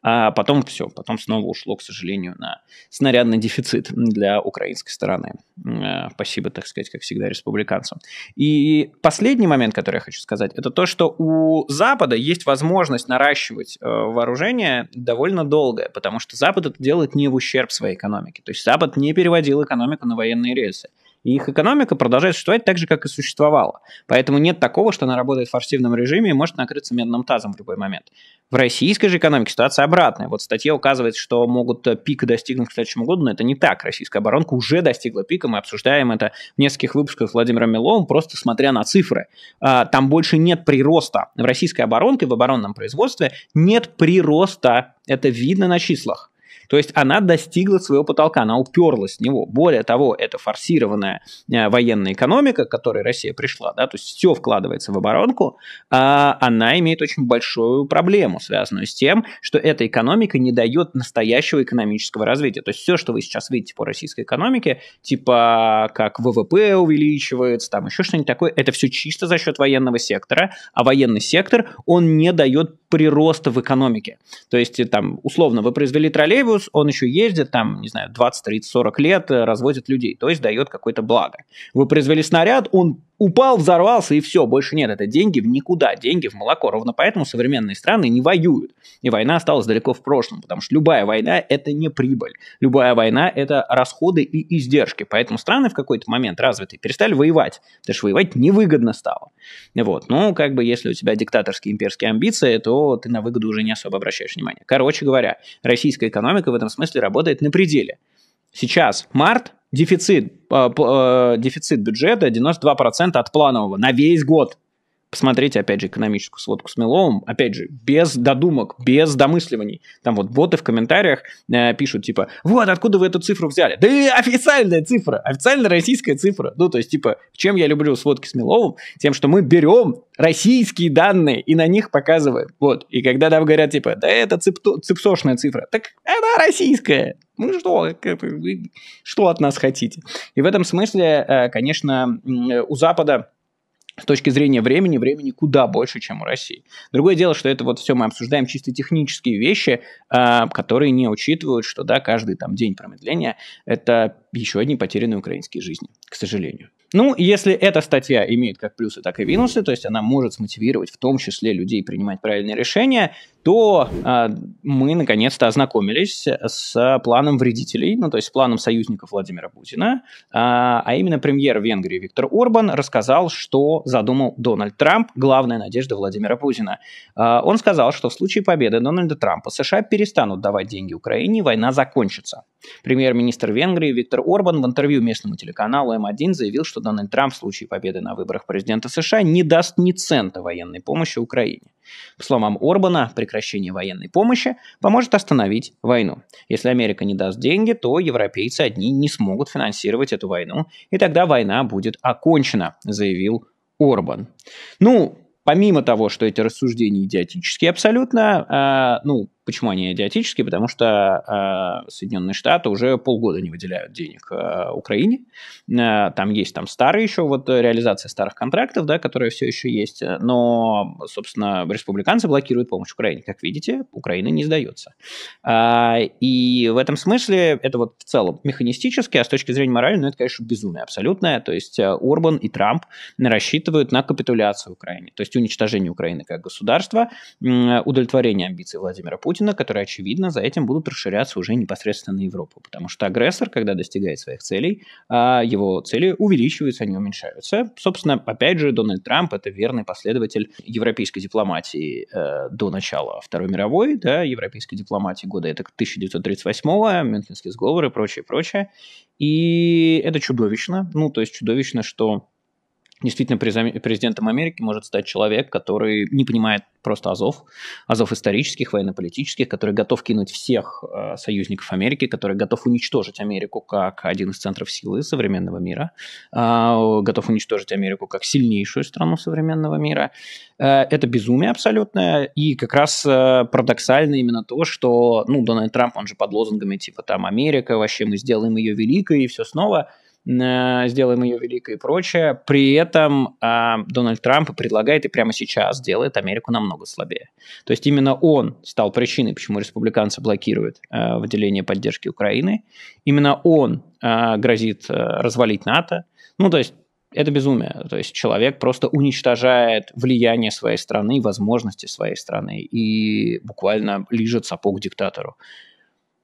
А потом все, потом снова ушло, к сожалению, на снарядный дефицит для украинской стороны. Э, спасибо, так сказать, как всегда, республиканцам. И последний момент, который я хочу сказать, это то, что у Запада есть возможность наращивать э, вооружение довольно долго, потому что Запад это делает не в ущерб своей экономике. То есть Запад не переводил экономику на военные рельсы. И их экономика продолжает существовать так же, как и существовала. Поэтому нет такого, что она работает в форсивном режиме и может накрыться медным тазом в любой момент. В российской же экономике ситуация обратная. Вот статья указывает, что могут э, пик достигнуть к следующему году, но это не так. Российская оборонка уже достигла пика, мы обсуждаем это в нескольких выпусках с Владимиром Миловым, просто смотря на цифры. А, там больше нет прироста. В российской оборонке, в оборонном производстве нет прироста. Это видно на числах. То есть она достигла своего потолка, она уперлась в него. Более того, это форсированная э, военная экономика, к которой Россия пришла, да, то есть все вкладывается в оборонку, а она имеет очень большую проблему, связанную с тем, что эта экономика не дает настоящего экономического развития. То есть все, что вы сейчас видите по российской экономике, типа как ВВП увеличивается, там еще что-нибудь такое, это все чисто за счет военного сектора, а военный сектор, он не дает прироста в экономике. То есть там, условно, вы произвели троллейбус, плюс он еще ездит там, не знаю, 20, 30, 40 лет, э, развозит людей, то есть дает какое-то благо. Вы произвели снаряд, он упал, взорвался и все, больше нет. Это деньги в никуда, деньги в молоко. Ровно поэтому современные страны не воюют. И война осталась далеко в прошлом, потому что любая война – это не прибыль. Любая война – это расходы и издержки. Поэтому страны в какой-то момент развитые перестали воевать, потому что воевать невыгодно стало. Вот. Ну, как бы, если у тебя диктаторские имперские амбиции, то ты на выгоду уже не особо обращаешь внимание. Короче говоря, российская экономика в этом смысле работает на пределе сейчас март, дефицит, э, э, дефицит бюджета 92% от планового на весь год. Посмотрите, опять же, экономическую сводку с Меловым. Опять же, без додумок, без домысливаний. Там вот боты в комментариях э, пишут, типа, вот, откуда вы эту цифру взяли? Да и официальная цифра, официальная российская цифра. Ну, то есть, типа, чем я люблю сводки с Меловым? Тем, что мы берем российские данные и на них показываем. Вот. И когда нам говорят, типа, да это цепто- цепсошная цифра, так она российская. Ну что, вы что от нас хотите? И в этом смысле, э, конечно, э, у Запада с точки зрения времени, времени куда больше, чем у России. Другое дело, что это вот все мы обсуждаем чисто технические вещи, а, которые не учитывают, что да, каждый там день промедления – это еще одни потерянные украинские жизни, к сожалению. Ну, если эта статья имеет как плюсы, так и минусы, то есть она может смотивировать в том числе людей принимать правильные решения, то э, мы наконец-то ознакомились с планом вредителей, ну то есть с планом союзников Владимира Путина, э, а именно премьер Венгрии Виктор Орбан рассказал, что задумал Дональд Трамп, главная надежда Владимира Путина. Э, он сказал, что в случае победы Дональда Трампа США перестанут давать деньги Украине, и война закончится. Премьер-министр Венгрии Виктор Орбан в интервью местному телеканалу М1 заявил, что Дональд Трамп в случае победы на выборах президента США не даст ни цента военной помощи Украине. По словам Орбана, прекращение военной помощи поможет остановить войну. Если Америка не даст деньги, то европейцы одни не смогут финансировать эту войну, и тогда война будет окончена, заявил Орбан. Ну, помимо того, что эти рассуждения идиотические абсолютно, э, ну, Почему они идиотические? Потому что э, Соединенные Штаты уже полгода не выделяют денег э, Украине. Э, там есть там старые еще, вот реализация старых контрактов, да, которые все еще есть. Э, но, собственно, республиканцы блокируют помощь Украине. Как видите, Украина не сдается. Э, и в этом смысле это вот в целом механистически, а с точки зрения морали, ну это, конечно, безумие абсолютное. То есть э, Орбан и Трамп рассчитывают на капитуляцию Украины, то есть уничтожение Украины как государства, э, удовлетворение амбиций Владимира Путина Путина, которые, очевидно, за этим будут расширяться уже непосредственно на Европу. Потому что агрессор, когда достигает своих целей, а, его цели увеличиваются, они уменьшаются. Собственно, опять же, Дональд Трамп – это верный последователь европейской дипломатии э, до начала Второй мировой, да, европейской дипломатии года это 1938-го, Мюнхенские сговор и прочее, прочее. И это чудовищно, ну, то есть чудовищно, что Действительно, президентом Америки может стать человек, который не понимает просто Азов, Азов исторических, военно-политических, который готов кинуть всех э, союзников Америки, который готов уничтожить Америку как один из центров силы современного мира, э, готов уничтожить Америку как сильнейшую страну современного мира. Э, это безумие абсолютное, и как раз э, парадоксально именно то, что ну, Дональд Трамп, он же под лозунгами типа там «Америка, вообще мы сделаем ее великой» и все снова – Э, сделаем ее великой и прочее. При этом э, Дональд Трамп предлагает и прямо сейчас делает Америку намного слабее. То есть именно он стал причиной, почему республиканцы блокируют э, выделение поддержки Украины. Именно он э, грозит э, развалить НАТО. Ну, то есть это безумие. То есть человек просто уничтожает влияние своей страны, возможности своей страны и буквально лижет сапог диктатору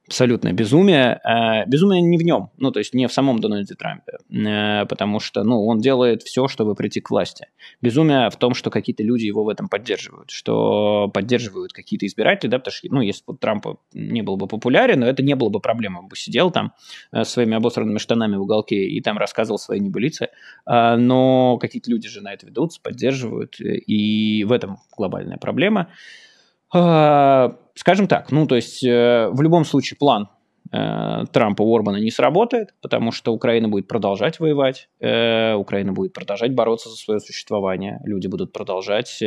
абсолютное безумие. Э, безумие не в нем, ну, то есть не в самом Дональде Трампе, э, потому что, ну, он делает все, чтобы прийти к власти. Безумие в том, что какие-то люди его в этом поддерживают, что поддерживают какие-то избиратели, да, потому что, ну, если бы Трамп не был бы популярен, но это не было бы проблемы, он бы сидел там э, с своими обосранными штанами в уголке и там рассказывал свои небылицы, но какие-то люди же на это ведутся, поддерживают, и в этом глобальная Проблема. Э, скажем так, ну то есть э, в любом случае план э, Трампа Уорбана не сработает, потому что Украина будет продолжать воевать, Украина будет продолжать бороться за свое существование, люди будут продолжать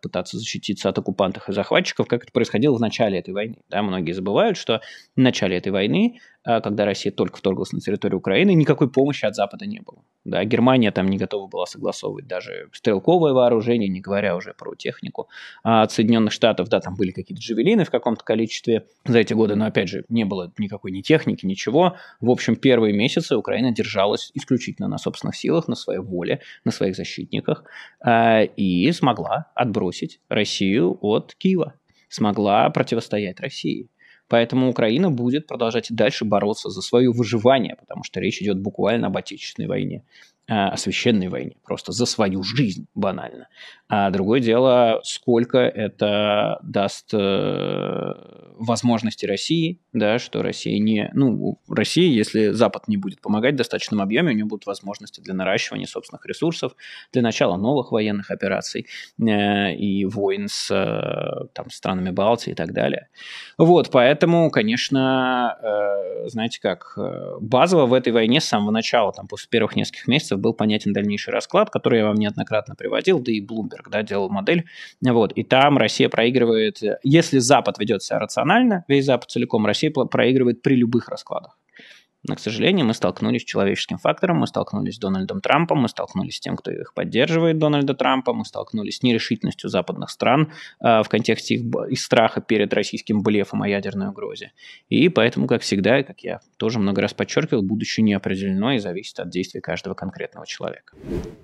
пытаться защититься от оккупантов и захватчиков, как это происходило в начале этой войны. Да, многие забывают, что в начале этой войны Э, когда Россия только вторглась на территорию Украины, никакой помощи от Запада не было. Да, Германия там не готова была согласовывать даже стрелковое вооружение, не говоря уже про технику. А от Соединенных Штатов, да, там были какие-то джавелины в каком-то количестве за эти годы, но опять же, не было никакой ни техники, ничего. В общем, первые месяцы Украина держалась исключительно на собственных силах, на своей воле, на своих защитниках э, и смогла отбросить Россию от Киева смогла противостоять России. Поэтому Украина будет продолжать и дальше бороться за свое выживание, потому что речь идет буквально об отечественной войне. Э, о священной войне, просто за свою жизнь, банально. А другое дело, сколько это даст э, возможности России, да, что Россия не... Ну, Россия, если Запад не будет помогать в достаточном объеме, у нее будут возможности для наращивания собственных ресурсов, для начала новых военных операций э, и войн с э, там, странами Балтии и так далее. Вот, поэтому, конечно, э, знаете как, э, базово в этой войне с самого начала, там, после первых нескольких месяцев количества был понятен дальнейший расклад, который я вам неоднократно приводил, да и Bloomberg да, делал модель. Вот, и там Россия проигрывает, э, если Запад ведет себя рационально, весь Запад целиком, Россия проигрывает при любых раскладах. Но, к сожалению, мы столкнулись с человеческим фактором, мы столкнулись с Дональдом Трампом, мы столкнулись с тем, кто их поддерживает, Дональда Трампа, мы столкнулись с нерешительностью западных стран э, в контексте их, их страха перед российским блефом о ядерной угрозе. И поэтому, как всегда, как я тоже много раз подчеркивал, будущее не определено и зависит от действий каждого конкретного человека.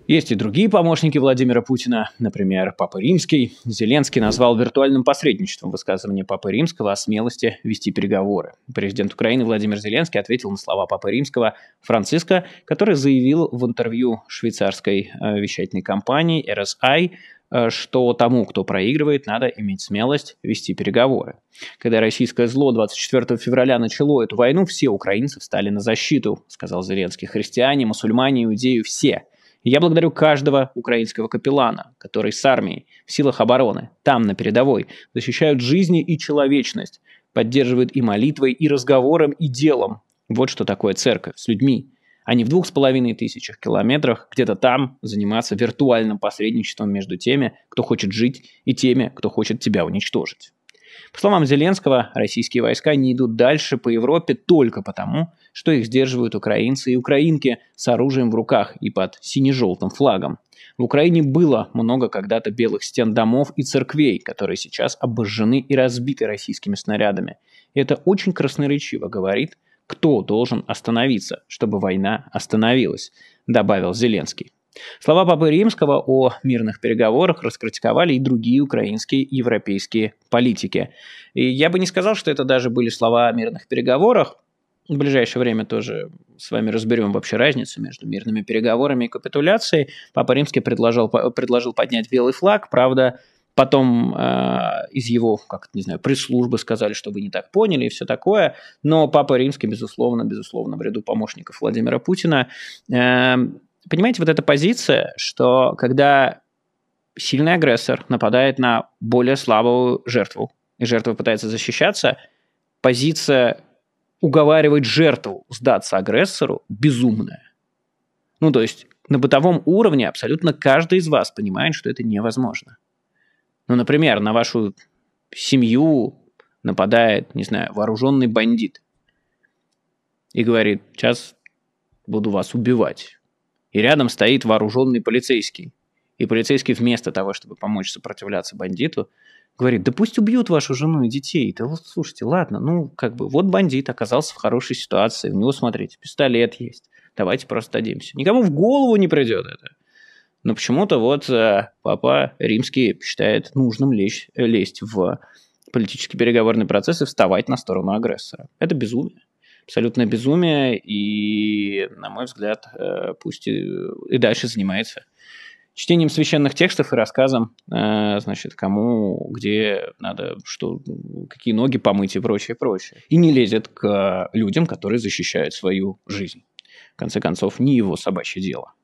Есть и другие помощники Владимира Путина, например, Папа Римский. Зеленский назвал виртуальным посредничеством высказывание Папы Римского о смелости вести переговоры. Президент Украины Владимир Зеленский ответил на слова слова Папы Римского Франциска, который заявил в интервью швейцарской э, вещательной компании RSI, э, что тому, кто проигрывает, надо иметь смелость вести переговоры. Когда российское зло 24 февраля начало эту войну, все украинцы встали на защиту, сказал Зеленский. Христиане, мусульмане, иудеи, все. я благодарю каждого украинского капеллана, который с армией, в силах обороны, там, на передовой, защищают жизни и человечность, поддерживают и молитвой, и разговором, и делом вот что такое церковь с людьми, а не в двух с половиной тысячах километрах где-то там заниматься виртуальным посредничеством между теми, кто хочет жить, и теми, кто хочет тебя уничтожить. По словам Зеленского, российские войска не идут дальше по Европе только потому, что их сдерживают украинцы и украинки с оружием в руках и под сине-желтым флагом. В Украине было много когда-то белых стен домов и церквей, которые сейчас обожжены и разбиты российскими снарядами. И это очень красноречиво говорит – кто должен остановиться, чтобы война остановилась, добавил Зеленский. Слова Папы Римского о мирных переговорах раскритиковали и другие украинские европейские политики. И я бы не сказал, что это даже были слова о мирных переговорах. В ближайшее время тоже с вами разберем вообще разницу между мирными переговорами и капитуляцией. Папа Римский предложил, предложил поднять белый флаг, правда, Потом э, из его, как не знаю, пресс-службы сказали, что вы не так поняли и все такое. Но Папа Римский, безусловно, безусловно, в ряду помощников Владимира Путина. Э, понимаете, вот эта позиция, что когда сильный агрессор нападает на более слабую жертву, и жертва пытается защищаться, позиция уговаривать жертву сдаться агрессору безумная. Ну, то есть на бытовом уровне абсолютно каждый из вас понимает, что это невозможно. Ну, например, на вашу семью нападает, не знаю, вооруженный бандит и говорит, сейчас буду вас убивать. И рядом стоит вооруженный полицейский. И полицейский вместо того, чтобы помочь сопротивляться бандиту, говорит, да пусть убьют вашу жену и детей. Да вот слушайте, ладно, ну как бы вот бандит оказался в хорошей ситуации, у него, смотрите, пистолет есть, давайте просто дадимся. Никому в голову не придет это. Но почему-то вот э, папа римский считает нужным лечь, э, лезть в политический переговорный процесс и вставать на сторону агрессора. Это безумие. Абсолютное безумие, и, на мой взгляд, э, пусть и, и дальше занимается чтением священных текстов и рассказом, значит, кому, где надо, что, какие ноги помыть и прочее, прочее. И не лезет к людям, которые защищают свою жизнь. В конце концов, не его собачье дело.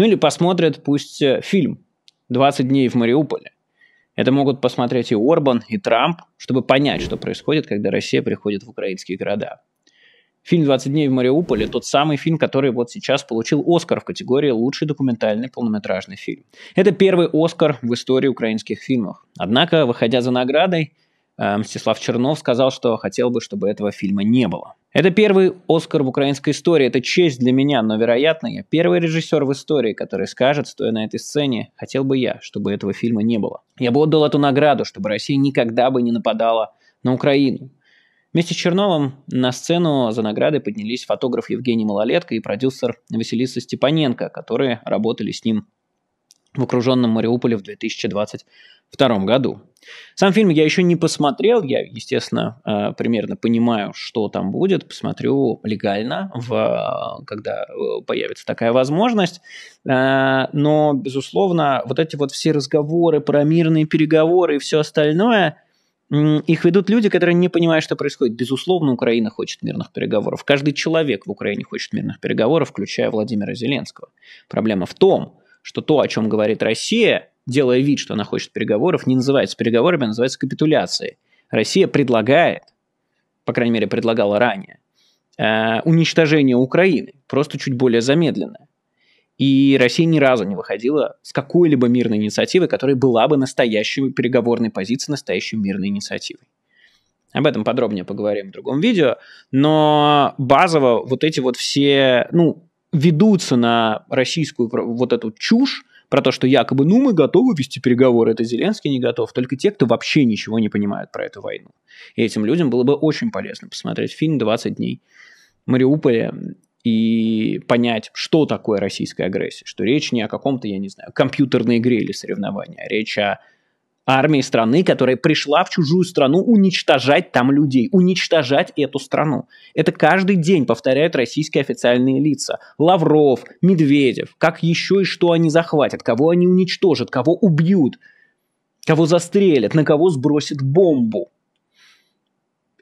Ну или посмотрят пусть э, фильм «20 дней в Мариуполе». Это могут посмотреть и Орбан, и Трамп, чтобы понять, что происходит, когда Россия приходит в украинские города. Фильм «20 дней в Мариуполе» – тот самый фильм, который вот сейчас получил «Оскар» в категории «Лучший документальный полнометражный фильм». Это первый «Оскар» в истории украинских фильмов. Однако, выходя за наградой, Э, Мстислав Чернов сказал, что хотел бы, чтобы этого фильма не было. Это первый Оскар в украинской истории, это честь для меня, но, вероятно, я первый режиссер в истории, который скажет, стоя на этой сцене, хотел бы я, чтобы этого фильма не было. Я бы отдал эту награду, чтобы Россия никогда бы не нападала на Украину. Вместе с Черновым на сцену за наградой поднялись фотограф Евгений Малолетко и продюсер Василиса Степаненко, которые работали с ним в окруженном Мариуполе в 2022 году. Сам фильм я еще не посмотрел, я, естественно, э, примерно понимаю, что там будет, посмотрю легально, в, э, когда э, появится такая возможность, но, безусловно, вот эти вот все разговоры про мирные переговоры и все остальное – их ведут люди, которые не понимают, что происходит. Безусловно, Украина хочет мирных переговоров. Каждый человек в Украине хочет мирных переговоров, включая Владимира Зеленского. Проблема в том, что то, о чем говорит Россия, делая вид, что она хочет переговоров, не называется переговорами, а называется капитуляцией. Россия предлагает, по крайней мере, предлагала ранее, э, уничтожение Украины, просто чуть более замедленное. И Россия ни разу не выходила с какой-либо мирной инициативой, которая была бы настоящей переговорной позицией, настоящей мирной инициативой. Об этом подробнее поговорим в другом видео. Но базово вот эти вот все, ну, ведутся на российскую вот эту чушь, про то, что якобы, ну, мы готовы вести переговоры, это Зеленский не готов, только те, кто вообще ничего не понимает про эту войну. И этим людям было бы очень полезно посмотреть фильм «20 дней» Мариуполя и понять, что такое российская агрессия, что речь не о каком-то, я не знаю, компьютерной игре или соревновании, а речь о армии страны, которая пришла в чужую страну уничтожать там людей, уничтожать эту страну. Это каждый день повторяют российские официальные лица. Лавров, Медведев, как еще и что они захватят, кого они уничтожат, кого убьют, кого застрелят, на кого сбросят бомбу.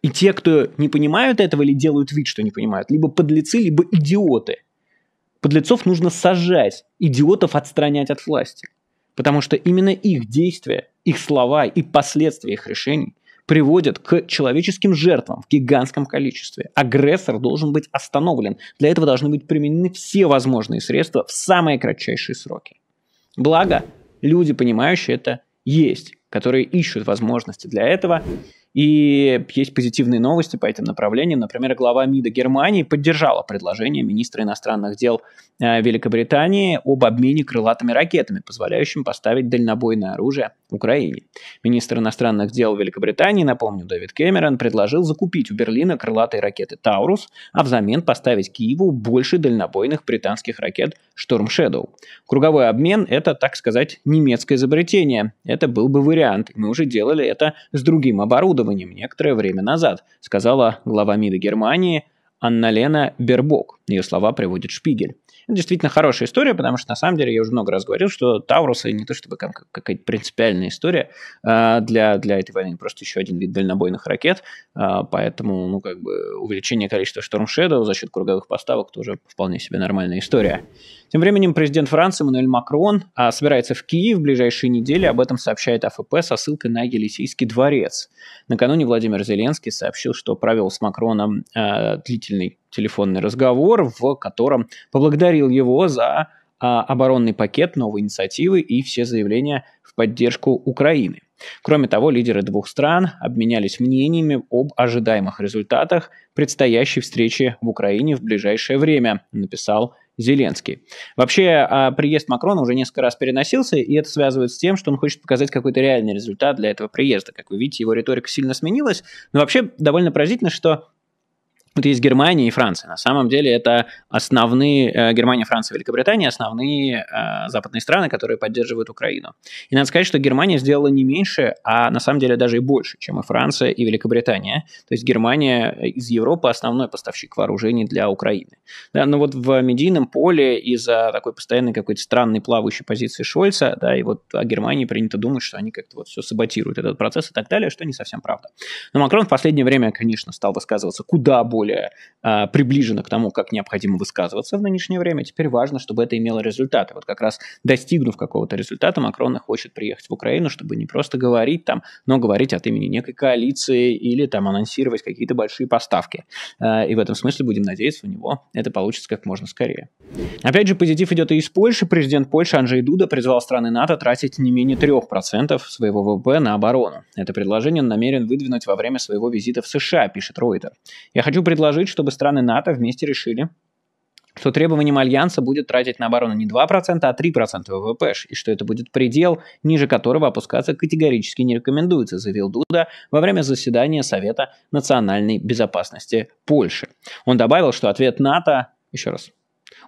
И те, кто не понимают этого или делают вид, что не понимают, либо подлецы, либо идиоты. Подлецов нужно сажать, идиотов отстранять от власти. Потому что именно их действия, их слова и последствия их решений приводят к человеческим жертвам в гигантском количестве. Агрессор должен быть остановлен. Для этого должны быть применены все возможные средства в самые кратчайшие сроки. Благо, люди, понимающие это, есть, которые ищут возможности для этого. И есть позитивные новости по этим направлениям. Например, глава МИДа Германии поддержала предложение министра иностранных дел э, Великобритании об обмене крылатыми ракетами, позволяющим поставить дальнобойное оружие Украине. Министр иностранных дел Великобритании, напомню, Дэвид Кэмерон, предложил закупить у Берлина крылатые ракеты «Таурус», а взамен поставить Киеву больше дальнобойных британских ракет «Шторм Шэдоу». Круговой обмен – это, так сказать, немецкое изобретение. Это был бы вариант. Мы уже делали это с другим оборудованием оборудованием некоторое время назад, сказала глава МИДа Германии Анна-Лена Бербок. Ее слова приводит Шпигель. Это действительно хорошая история, потому что, на самом деле, я уже много раз говорил, что Таурусы не то чтобы какая-то принципиальная история а, для, для этой войны, просто еще один вид дальнобойных ракет, а, поэтому, ну, как бы, увеличение количества штормшедов за счет круговых поставок тоже вполне себе нормальная история. Тем временем президент Франции Мануэль Макрон а, собирается в Киев в ближайшие недели, об этом сообщает АФП со ссылкой на Елисейский дворец. Накануне Владимир Зеленский сообщил, что провел с Макроном а, длительный телефонный разговор, в котором поблагодарил его за а, оборонный пакет новые инициативы и все заявления в поддержку Украины. Кроме того, лидеры двух стран обменялись мнениями об ожидаемых результатах предстоящей встречи в Украине в ближайшее время, написал Зеленский. Вообще, а, приезд Макрона уже несколько раз переносился, и это связывается с тем, что он хочет показать какой-то реальный результат для этого приезда. Как вы видите, его риторика сильно сменилась. Но вообще довольно поразительно, что вот есть Германия и Франция. На самом деле это основные, э, Германия, Франция, Великобритания, основные э, западные страны, которые поддерживают Украину. И надо сказать, что Германия сделала не меньше, а на самом деле даже и больше, чем и Франция, и Великобритания. То есть Германия из Европы основной поставщик вооружений для Украины. Да, но вот в медийном поле из-за такой постоянной какой-то странной плавающей позиции Шольца, да, и вот о Германии принято думать, что они как-то вот все саботируют этот процесс и так далее, что не совсем правда. Но Макрон в последнее время, конечно, стал высказываться куда более более э, а, приближено к тому, как необходимо высказываться в нынешнее время. Теперь важно, чтобы это имело результаты. Вот как раз достигнув какого-то результата, Макрон хочет приехать в Украину, чтобы не просто говорить там, но говорить от имени некой коалиции или там анонсировать какие-то большие поставки. Э, и в этом смысле будем надеяться, у него это получится как можно скорее. Опять же, позитив идет и из Польши. Президент Польши Анджей Дуда призвал страны НАТО тратить не менее 3% своего ВВП на оборону. Это предложение он намерен выдвинуть во время своего визита в США, пишет Ройтер. Я хочу пред предложить, чтобы страны НАТО вместе решили, что требованием Альянса будет тратить на оборону не 2%, а 3% ВВП, и что это будет предел, ниже которого опускаться категорически не рекомендуется, заявил Дуда во время заседания Совета национальной безопасности Польши. Он добавил, что ответ НАТО... Еще раз.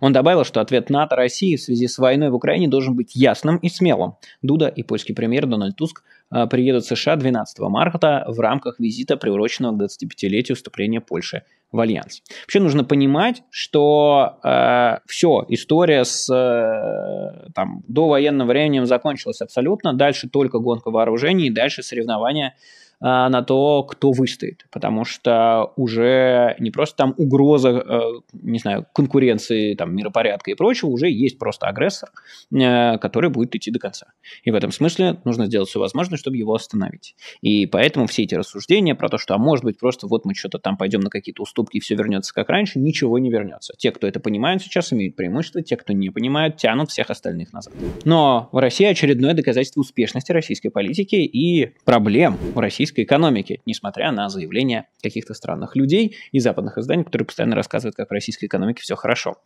Он добавил, что ответ НАТО России в связи с войной в Украине должен быть ясным и смелым. Дуда и польский премьер Дональд Туск а, приедут в США 12 марта в рамках визита, приуроченного к 25-летию вступления Польши в Альянс. Вообще нужно понимать, что э, а, все, история с э, там, довоенным временем закончилась абсолютно, дальше только гонка вооружений, дальше соревнования Э, на то, кто выстоит, потому что уже не просто там угроза, э, не знаю, конкуренции, там, миропорядка и прочего, уже есть просто агрессор, э, который будет идти до конца. И в этом смысле нужно сделать все возможное, чтобы его остановить. И поэтому все эти рассуждения про то, что, а может быть, просто вот мы что-то там пойдем на какие-то уступки и все вернется как раньше, ничего не вернется. Те, кто это понимают сейчас, имеют преимущество, те, кто не понимают, тянут всех остальных назад. Но в России очередное доказательство успешности российской политики и проблем в российской российской экономики, несмотря на заявления каких-то странных людей и западных изданий, которые постоянно рассказывают, как в российской экономике все хорошо.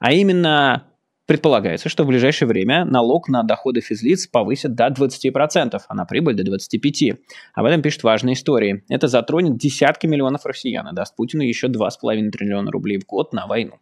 А именно Предполагается, что в ближайшее время налог на доходы физлиц повысит до 20%, а на прибыль до 25%. Об этом пишет важные истории. Это затронет десятки миллионов россиян и даст Путину еще 2,5 триллиона рублей в год на войну.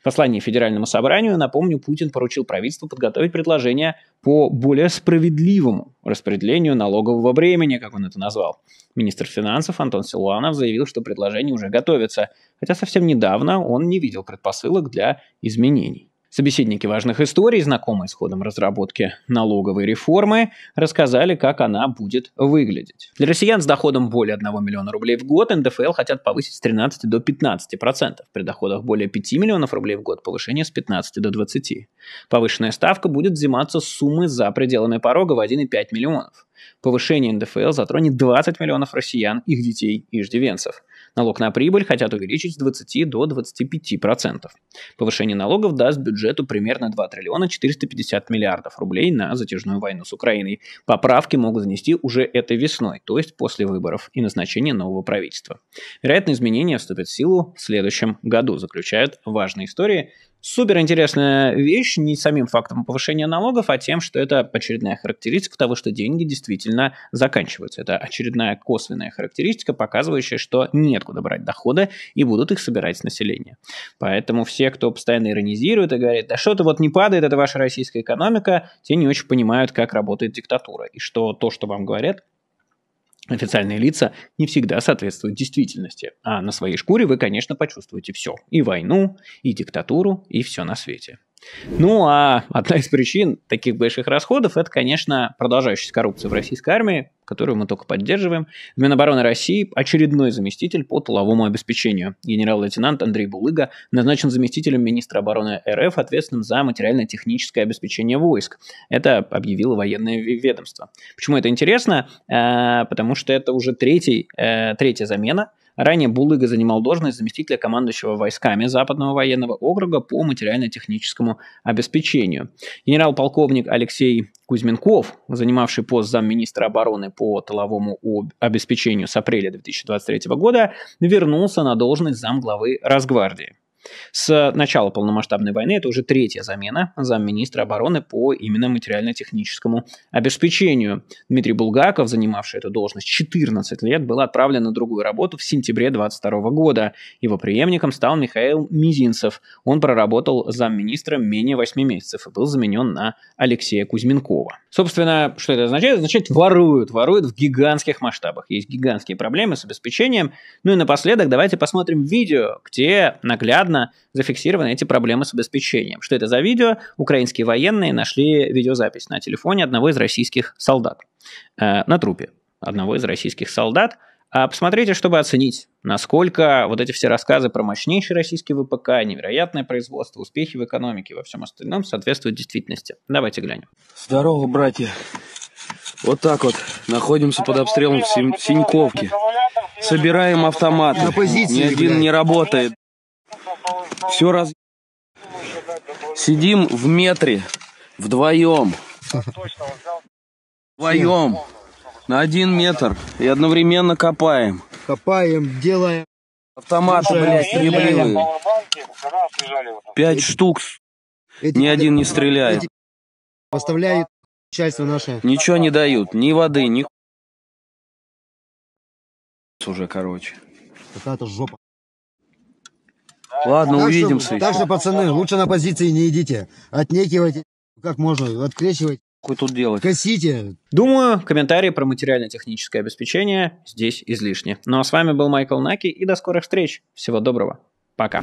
В послании Федеральному собранию, напомню, Путин поручил правительству подготовить предложение по более справедливому распределению налогового бремени, как он это назвал. Министр финансов Антон Силуанов заявил, что предложение уже готовится, хотя совсем недавно он не видел предпосылок для изменений. Собеседники важных историй, знакомые с ходом разработки налоговой реформы, рассказали, как она будет выглядеть. Для россиян с доходом более 1 миллиона рублей в год НДФЛ хотят повысить с 13 до 15 процентов. При доходах более 5 миллионов рублей в год повышение с 15 до 20. Повышенная ставка будет взиматься с суммы за пределами порога в 1,5 миллионов. Повышение НДФЛ затронет 20 миллионов россиян, их детей и иждивенцев. Налог на прибыль хотят увеличить с 20 до 25%. процентов. Повышение налогов даст бюджету примерно 2 триллиона 450 миллиардов рублей на затяжную войну с Украиной. Поправки могут занести уже этой весной, то есть после выборов и назначения нового правительства. Вероятно, изменения вступят в силу в следующем году, заключают важные истории. Супер интересная вещь не самим фактом повышения налогов, а тем, что это очередная характеристика того, что деньги действительно заканчиваются. Это очередная косвенная характеристика, показывающая, что нет куда брать доходы и будут их собирать с населения. Поэтому все, кто постоянно иронизирует и говорит, да что-то вот не падает, это ваша российская экономика, те не очень понимают, как работает диктатура, и что то, что вам говорят, официальные лица не всегда соответствуют действительности, а на своей шкуре вы, конечно, почувствуете все. И войну, и диктатуру, и все на свете. Ну, а одна из причин таких больших расходов – это, конечно, продолжающаяся коррупция в российской армии, которую мы только поддерживаем. В Минобороны России очередной заместитель по тыловому обеспечению. Генерал-лейтенант Андрей Булыга назначен заместителем министра обороны РФ, ответственным за материально-техническое обеспечение войск. Это объявило военное ведомство. Почему это интересно? Э, потому что это уже третий, э, третья замена – Ранее Булыга занимал должность заместителя командующего войсками Западного военного округа по материально-техническому обеспечению. Генерал-полковник Алексей Кузьминков, занимавший пост замминистра обороны по тыловому обеспечению с апреля 2023 года, вернулся на должность замглавы Росгвардии. С начала полномасштабной войны это уже третья замена замминистра обороны по именно материально-техническому обеспечению. Дмитрий Булгаков, занимавший эту должность 14 лет, был отправлен на другую работу в сентябре 2022 года. Его преемником стал Михаил Мизинцев. Он проработал замминистра менее 8 месяцев и был заменен на Алексея Кузьминкова. Собственно, что это означает? Это означает воруют, воруют в гигантских масштабах. Есть гигантские проблемы с обеспечением. Ну и напоследок давайте посмотрим видео, где наглядно конкретно зафиксированы эти проблемы с обеспечением. Что это за видео? Украинские военные нашли видеозапись на телефоне одного из российских солдат. Э, на трупе одного из российских солдат. А посмотрите, чтобы оценить, насколько вот эти все рассказы про мощнейший российский ВПК, невероятное производство, успехи в экономике во всем остальном соответствуют действительности. Давайте глянем. Здорово, братья. Вот так вот. Находимся под обстрелом в Синьковке. Собираем автоматы. На позиции, Ни один не работает. Все раз... Сидим в метре, вдвоем. Вдвоем. На один метр. И одновременно копаем. Копаем, делаем. Автоматы, блядь, ребливые. Пять штук. Эти, ни один не стреляет. Эти... Поставляет начальство наше. Ничего не дают. Ни воды, ни... Уже, короче. Какая-то жопа. Ладно, так увидимся. Что, так что, пацаны, лучше на позиции не идите. Отнекивайте, как можно, открещивайте. Какой тут делать? Косите. Думаю, комментарии про материально-техническое обеспечение здесь излишни. Ну а с вами был Майкл Наки, и до скорых встреч. Всего доброго. Пока.